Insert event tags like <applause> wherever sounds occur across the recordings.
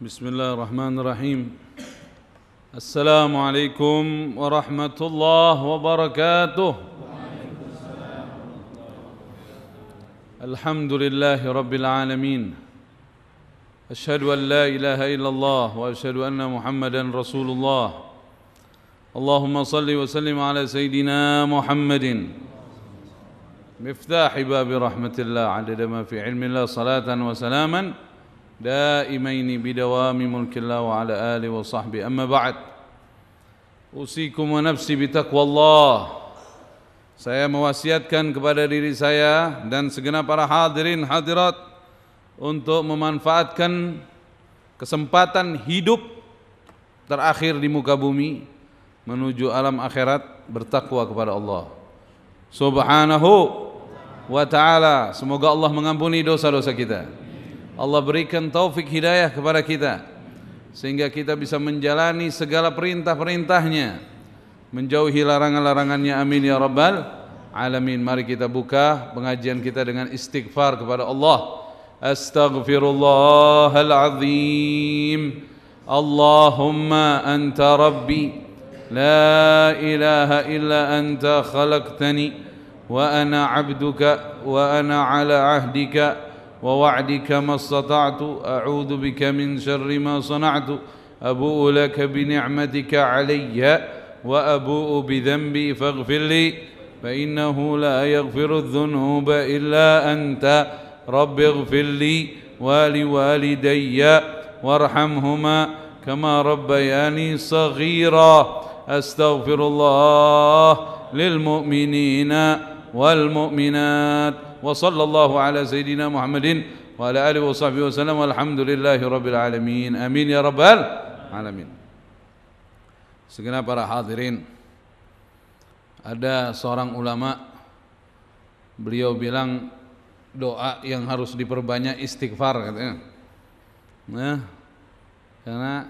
بسم الله الرحمن الرحيم السلام عليكم ورحمة الله وبركاته الحمد لله رب العالمين أشهد أن لا إله إلا الله وأشهد أن محمدا رسول الله اللهم صل وسلم على سيدنا محمد مفتاح باب رحمة الله عدد ما في علم الله صلاة وسلاماً دائمين بدوام ملك الله وعلى آله وصحبه أما بعد أوصيكم ونفسي بتقوى الله Saya mewasiatkan kepada diri saya dan segenap para hadirin hadirat untuk memanfaatkan kesempatan hidup terakhir di muka bumi menuju alam akhirat bertakwa kepada Allah. Subhanahu wa taala. Semoga Allah mengampuni dosa-dosa kita. Allah berikan taufik hidayah kepada kita sehingga kita bisa menjalani segala perintah-perintahnya menjauhi larangan-larangannya amin ya rabbal alamin mari kita buka pengajian kita dengan istighfar kepada Allah astaghfirullahal azim Allahumma anta rabbi La ilaha illa anta khalaqtani wa ana 'abduka wa ana 'ala 'ahdika ووعدك ما استطعت أعوذ بك من شر ما صنعت أبوء لك بنعمتك علي وأبوء بذنبي فاغفر لي فإنه لا يغفر الذنوب إلا أنت رب اغفر لي ولوالدي وارحمهما كما ربياني صغيرا أستغفر الله للمؤمنين والمؤمنات وصلى الله على سيدنا محمد وعلى آله وصحبه وسلم والحمد لله رب العالمين أمين يا رب العالمين Segenap para hadirin Ada seorang ulama Beliau bilang Doa yang harus diperbanyak istighfar katanya Nah Karena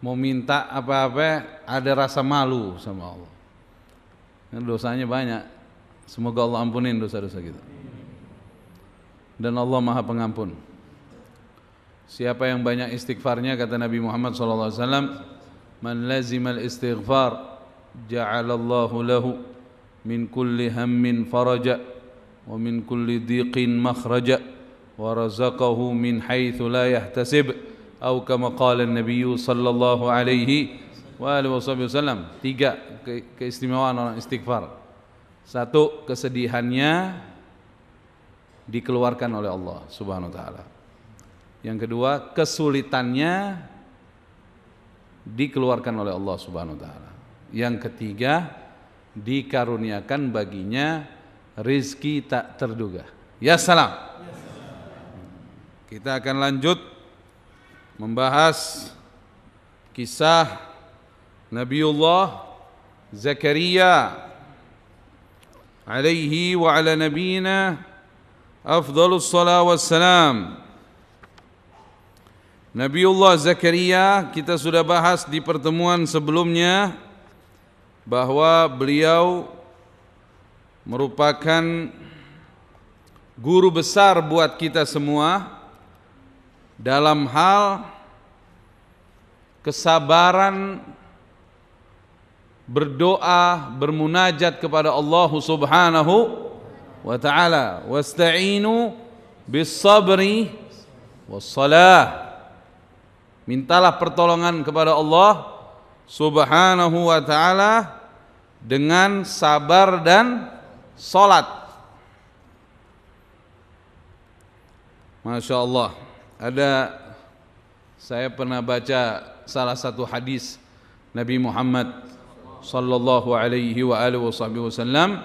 Mau minta apa-apa Ada rasa malu sama Allah kan Dosanya banyak Semoga Allah ampunin dosa-dosa kita. Dan Allah Maha Pengampun. Siapa yang banyak istighfarnya kata Nabi Muhammad SAW Man lazim al istighfar Ja'alallahu lahu Min kulli hammin faraja Wa min kulli diqin makhraja Wa razaqahu min haythu la yahtasib Atau kama qala Nabi Sallallahu alaihi wa alihi wa Tiga keistimewaan orang istighfar satu kesedihannya dikeluarkan oleh Allah Subhanahu wa taala. Yang kedua, kesulitannya dikeluarkan oleh Allah Subhanahu wa taala. Yang ketiga, dikaruniakan baginya rizki tak terduga. Ya Ya salam. Kita akan lanjut membahas kisah Nabiullah Zakaria عليه وعلى نبينا أفضل الصلاة والسلام نبي الله زكريا kita sudah bahas di pertemuan sebelumnya bahwa beliau merupakan guru besar buat kita semua dalam hal kesabaran berdoa, bermunajat kepada Allah Subhanahu wa taala. Wasta'inu bis sabri was salah. Mintalah pertolongan kepada Allah Subhanahu wa taala dengan sabar dan salat. Masya Allah Ada Saya pernah baca salah satu hadis Nabi Muhammad sallallahu alaihi wa alihi wasallam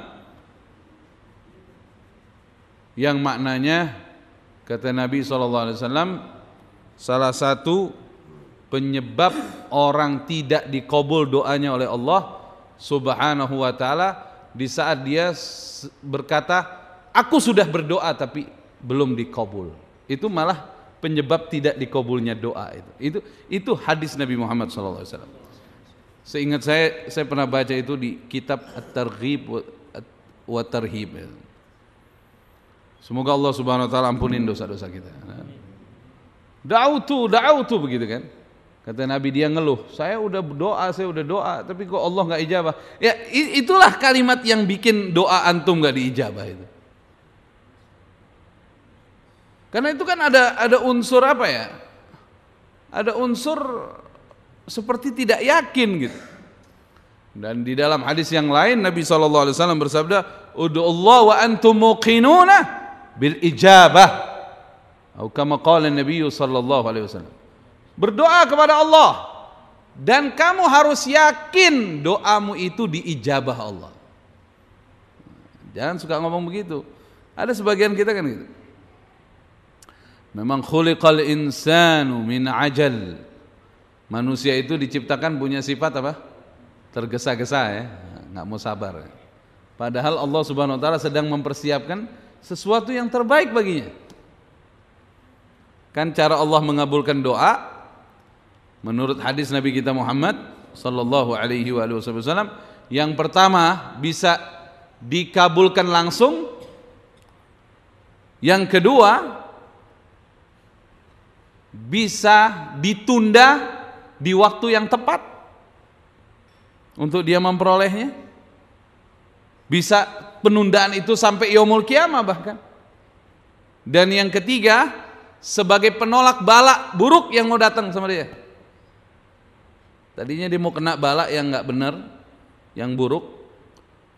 yang maknanya kata Nabi sallallahu alaihi wasallam salah satu penyebab orang tidak dikabul doanya oleh Allah Subhanahu wa taala di saat dia berkata aku sudah berdoa tapi belum dikabul. Itu malah penyebab tidak dikabulnya doa itu. Itu itu hadis Nabi Muhammad sallallahu alaihi wasallam. Seingat saya, saya pernah baca itu di kitab At-Targhib wa Tarhib. Semoga Allah Subhanahu wa taala ampunin dosa-dosa kita. Da'utu, da'utu begitu kan. Kata Nabi dia ngeluh, saya udah doa, saya udah doa, tapi kok Allah nggak ijabah. Ya itulah kalimat yang bikin doa antum nggak diijabah itu. Karena itu kan ada ada unsur apa ya? Ada unsur seperti tidak yakin gitu. Dan di dalam hadis yang lain Nabi SAW bersabda, "Ud'u Allah wa antum muqinuna bil ijabah." Atau kama qala Nabi sallallahu alaihi wasallam. Berdoa kepada Allah dan kamu harus yakin doamu itu diijabah Allah. Jangan suka ngomong begitu. Ada sebagian kita kan gitu. Memang khuliqal insanu min ajal. Manusia itu diciptakan punya sifat apa? Tergesa-gesa ya, nggak mau sabar. Padahal Allah Subhanahu wa taala sedang mempersiapkan sesuatu yang terbaik baginya. Kan cara Allah mengabulkan doa menurut hadis Nabi kita Muhammad sallallahu alaihi wasallam yang pertama bisa dikabulkan langsung yang kedua bisa ditunda di waktu yang tepat untuk dia memperolehnya. Bisa penundaan itu sampai yomul kiamah bahkan. Dan yang ketiga, sebagai penolak balak buruk yang mau datang sama dia. Tadinya dia mau kena balak yang nggak benar, yang buruk.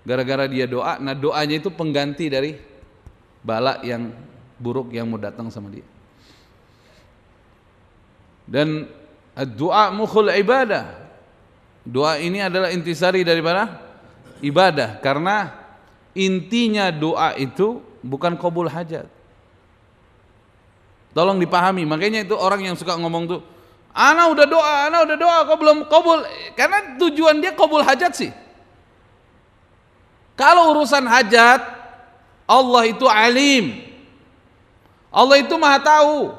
Gara-gara dia doa, nah doanya itu pengganti dari balak yang buruk yang mau datang sama dia. Dan Doa mukhul ibadah. Doa ini adalah intisari daripada ibadah karena intinya doa itu bukan kabul hajat. Tolong dipahami. Makanya itu orang yang suka ngomong tuh, "Ana udah doa, ana udah doa, kok belum kabul?" Karena tujuan dia kabul hajat sih. Kalau urusan hajat, Allah itu alim. Allah itu maha tahu.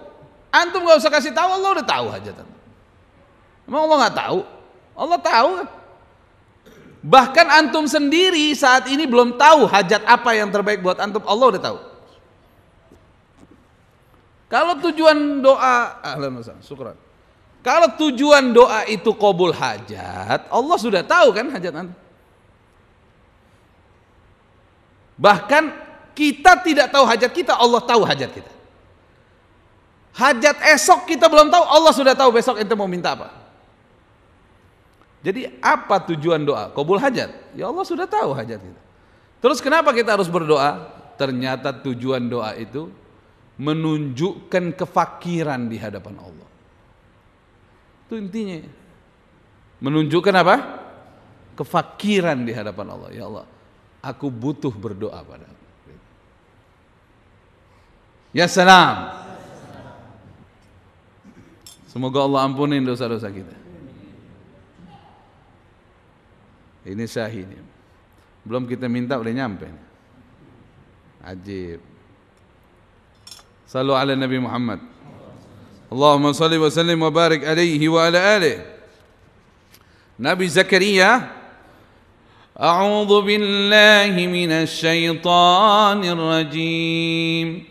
Antum gak usah kasih tahu, Allah udah tahu hajat antum. Emang Allah nggak tahu? Allah tahu. Bahkan antum sendiri saat ini belum tahu hajat apa yang terbaik buat antum. Allah udah tahu. Kalau tujuan doa, ahlan Kalau tujuan doa itu kobul hajat, Allah sudah tahu kan hajat antum. Bahkan kita tidak tahu hajat kita, Allah tahu hajat kita. Hajat esok kita belum tahu, Allah sudah tahu besok itu mau minta apa. Jadi apa tujuan doa? Kobul hajat. Ya Allah sudah tahu hajat kita. Terus kenapa kita harus berdoa? Ternyata tujuan doa itu menunjukkan kefakiran di hadapan Allah. Itu intinya. Menunjukkan apa? Kefakiran di hadapan Allah. Ya Allah, aku butuh berdoa pada. Ya salam. Semoga Allah ampunin dosa-dosa kita. Ini sahih ini. Belum kita minta boleh nyampe. Ajib. Salu ala Nabi Muhammad. Allahumma salli wa sallim wa barik alaihi wa ala alihi. Nabi Zakaria. A'udhu billahi minas syaitanir rajim.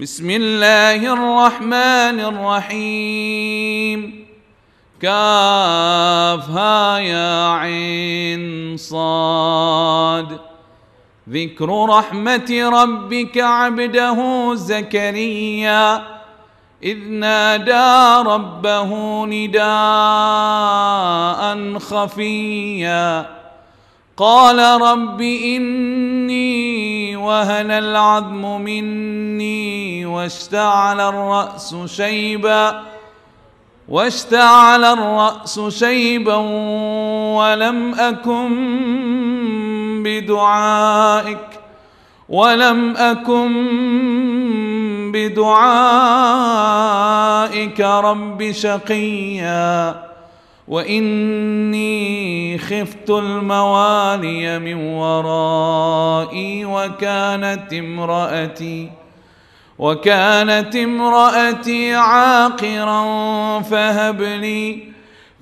Bismillahirrahmanirrahim. Bismillahirrahmanirrahim. كافها يا عين صاد ذكر رحمة ربك عبده زكريا إذ نادى ربه نداء خفيا قال رب إني وهن العظم مني واشتعل الرأس شيباً واشتعل الراس شيبا ولم اكن بدعائك ولم اكن بدعائك رب شقيا واني خفت الموالي من ورائي وكانت امراتي وكانت امرأتي عاقرا فهب لي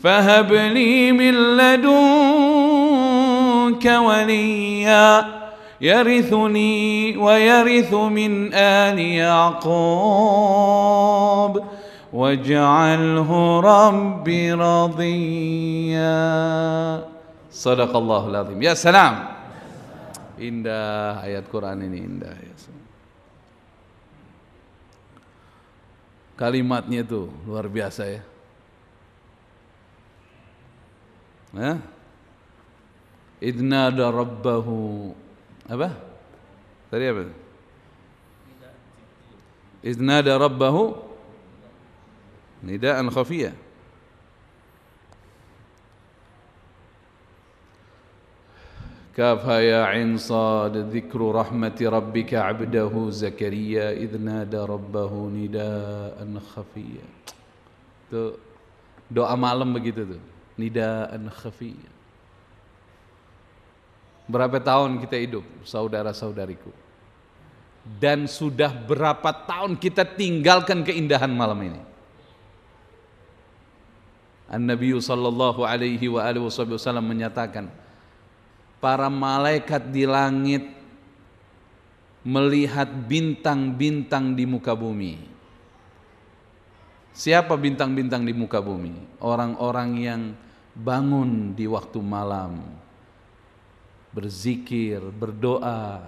فهب لي من لدنك وليا يرثني ويرث من آل يعقوب واجعله ربي رضيا صدق الله العظيم يا سلام indah ayat Quran ini indah ya. Kalimatnya itu luar biasa ya. Nah, idnada rabbahu apa? Tadi apa? Idnada rabbahu nidaan khafiyah. كافها يا عين صاد ذكر رحمة ربك عبده زكريا إذ نادى ربه نداء خفيا دعاء doa malam begitu tuh nidaan khafiyya berapa tahun kita hidup saudara-saudariku dan sudah berapa tahun kita tinggalkan keindahan malam ini an nabiyyu sallallahu alaihi wa alihi wasallam menyatakan para malaikat di langit melihat bintang-bintang di muka bumi. Siapa bintang-bintang di muka bumi? Orang-orang yang bangun di waktu malam, berzikir, berdoa,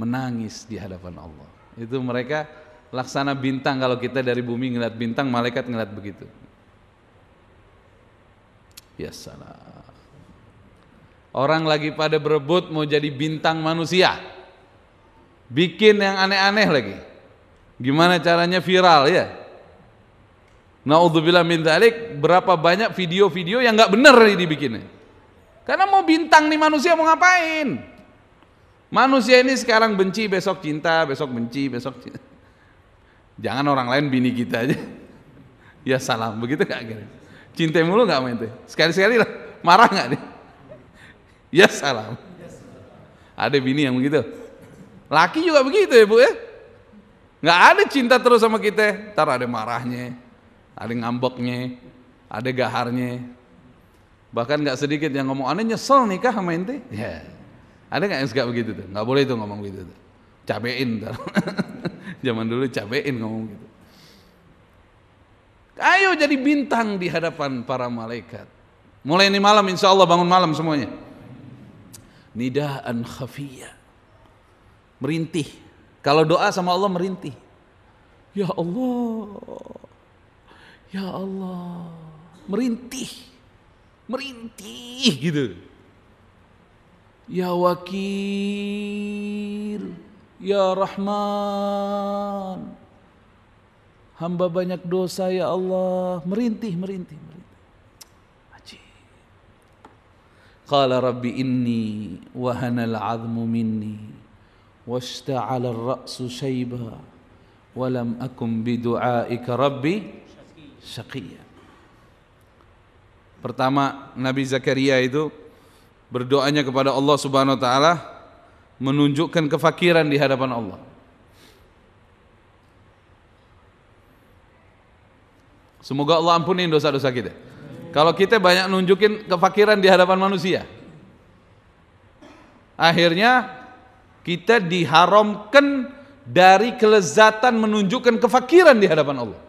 menangis di hadapan Allah. Itu mereka laksana bintang kalau kita dari bumi ngeliat bintang, malaikat ngeliat begitu. Ya salam. Orang lagi pada berebut mau jadi bintang manusia. Bikin yang aneh-aneh lagi. Gimana caranya viral ya? Naudzubillah min dzalik, berapa banyak video-video yang nggak ini dibikinnya. Karena mau bintang nih manusia mau ngapain? Manusia ini sekarang benci, besok cinta, besok benci, besok cinta. Jangan orang lain bini kita aja. Ya salam, begitu gak kira. Cinta mulu gak main tuh. Sekali-sekali lah, marah gak nih? Ya salam. Ada bini yang begitu. Laki juga begitu ya bu ya. Nggak ada cinta terus sama kita. Ntar ada marahnya, ada ngambeknya, ada gaharnya. Bahkan gak sedikit yang ngomong, aneh nyesel nikah sama ente. Ya. Ada nggak yang suka begitu tuh? Nggak boleh tuh ngomong gitu tuh. Cabein ntar. <laughs> Zaman dulu cabein ngomong gitu. Ayo jadi bintang di hadapan para malaikat. Mulai ini malam insya Allah bangun malam semuanya nidaan khafiya merintih kalau doa sama Allah merintih ya Allah ya Allah merintih merintih gitu ya wakil ya rahman hamba banyak dosa ya Allah merintih merintih Qala rabbi inni wahana al-'azmu minni washta'ala ar-ra'su shayba wa lam akum bi rabbi syaqiyya. Pertama Nabi Zakaria itu berdoanya kepada Allah Subhanahu wa taala menunjukkan kefakiran di hadapan Allah. Semoga Allah ampuni dosa-dosa kita. Kalau kita banyak nunjukin kefakiran di hadapan manusia. Akhirnya kita diharamkan dari kelezatan menunjukkan kefakiran di hadapan Allah.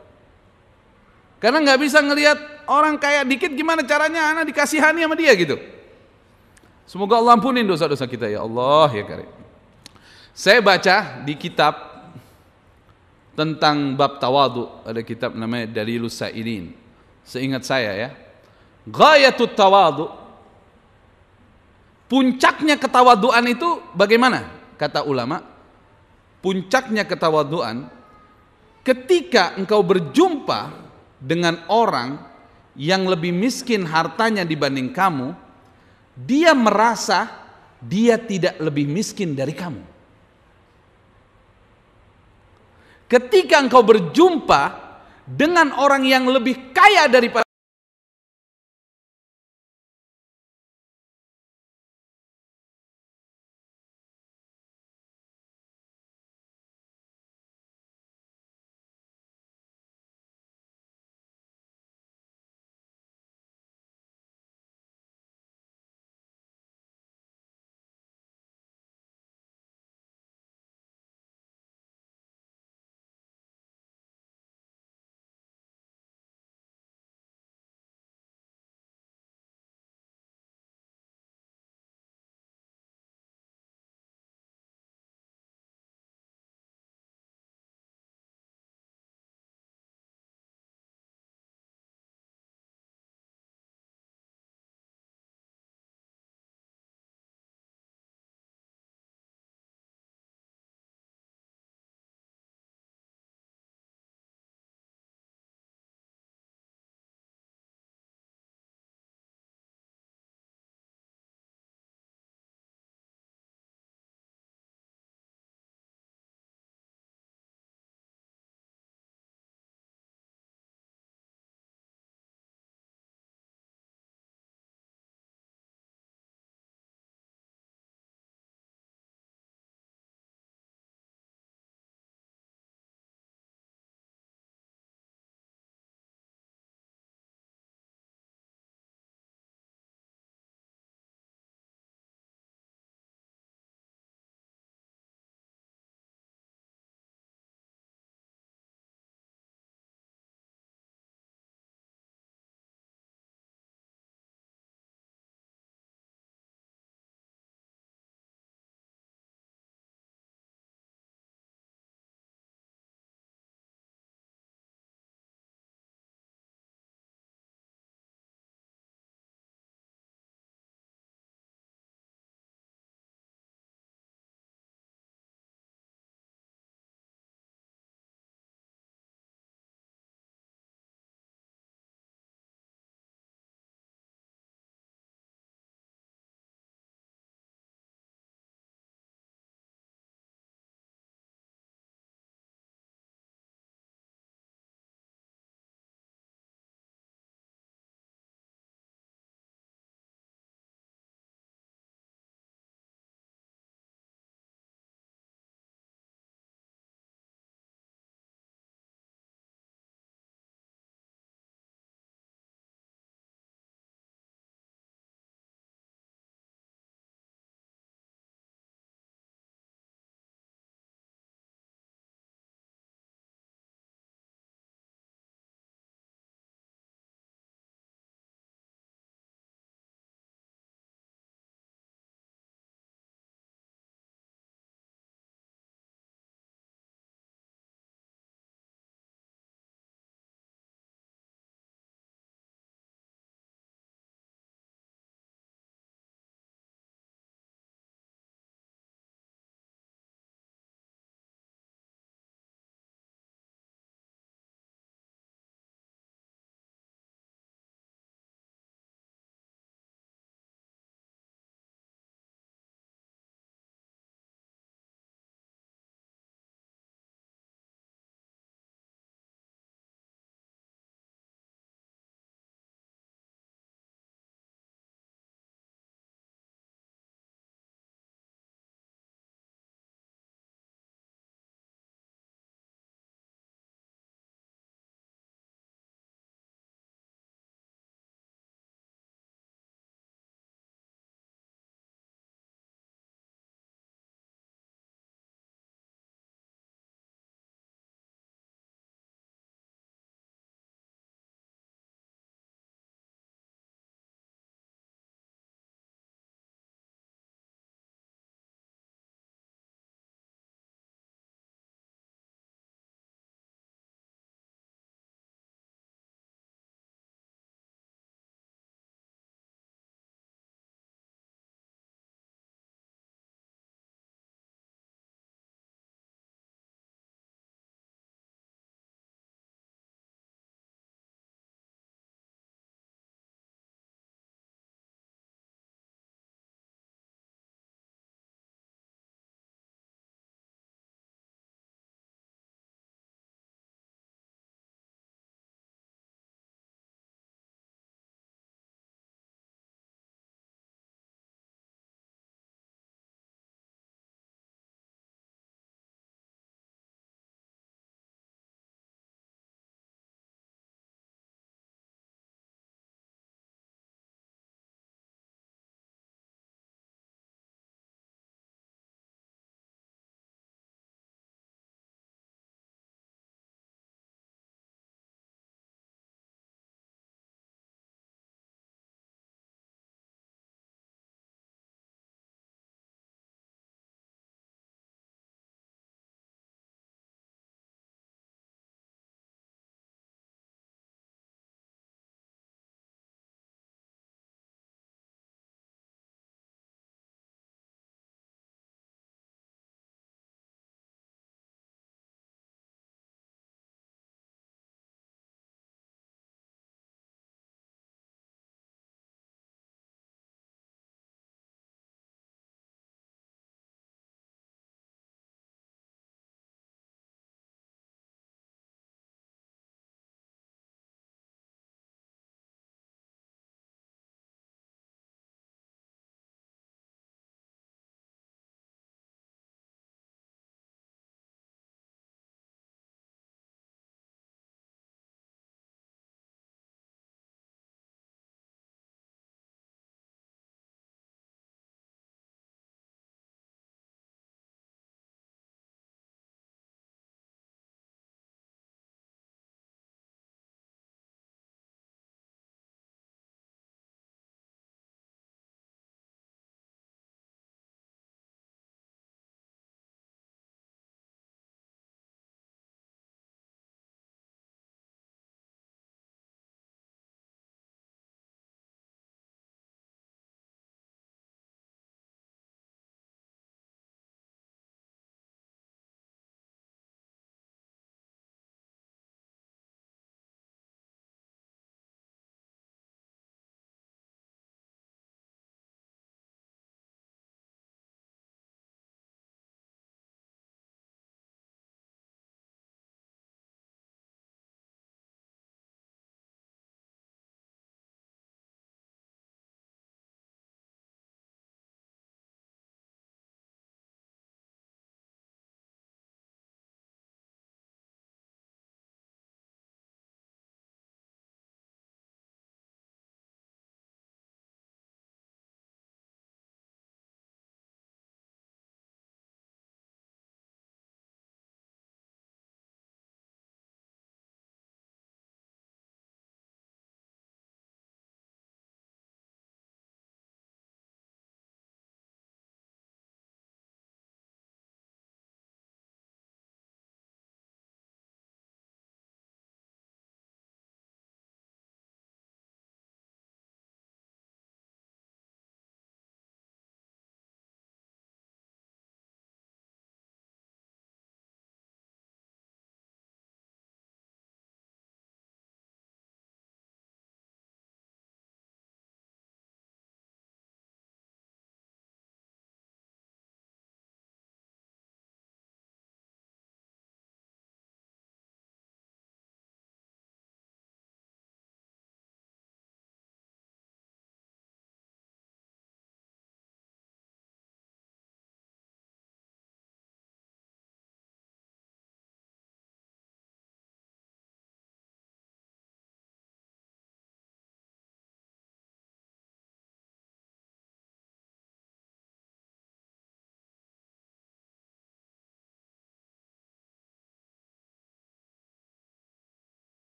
Karena nggak bisa ngelihat orang kaya dikit gimana caranya anak dikasihani sama dia gitu. Semoga Allah ampunin dosa-dosa kita ya Allah ya karim. Saya baca di kitab tentang bab tawadu ada kitab namanya Dalilus Sa'ilin. Seingat saya ya, Gayatut tawadu. Puncaknya ketawaduan itu bagaimana? Kata ulama, puncaknya ketawaduan ketika engkau berjumpa dengan orang yang lebih miskin hartanya dibanding kamu, dia merasa dia tidak lebih miskin dari kamu. Ketika engkau berjumpa dengan orang yang lebih kaya daripada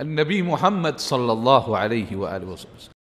النبي محمد صلى الله عليه وآله وسلم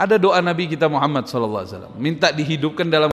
Ada doa Nabi kita Muhammad SAW. Minta dihidupkan dalam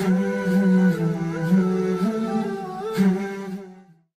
Mm-hmm. <laughs>